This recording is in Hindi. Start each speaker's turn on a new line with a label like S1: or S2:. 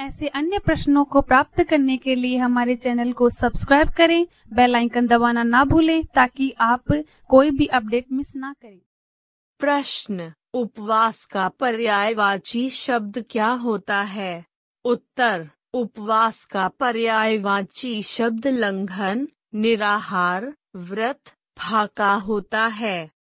S1: ऐसे अन्य प्रश्नों को प्राप्त करने के लिए हमारे चैनल को सब्सक्राइब करें बेल आइकन दबाना ना भूलें ताकि आप कोई भी अपडेट मिस ना करें
S2: प्रश्न उपवास का पर्यायवाची शब्द क्या होता है उत्तर उपवास का पर्यायवाची शब्द लंघन निराहार व्रत फाका होता है